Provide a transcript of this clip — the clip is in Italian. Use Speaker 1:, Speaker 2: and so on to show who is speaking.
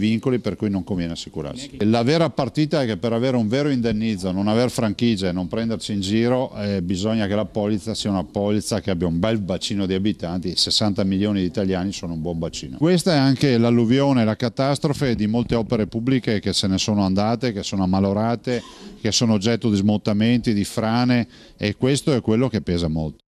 Speaker 1: vincoli per cui non conviene assicurarsi. La vera partita è che per avere un vero indennizzo, non aver franchigia e non prenderci in giro, eh, bisogna che la polizza sia una polizza che abbia un bel bacino di abitanti, 60 milioni di italiani sono un buon bacino. Questa è anche l'alluvione, la catastrofe di molte opere pubbliche che se ne sono andate, che sono ammalorate, che sono oggetto di smottamenti, di frane e questo è quello che pesa molto.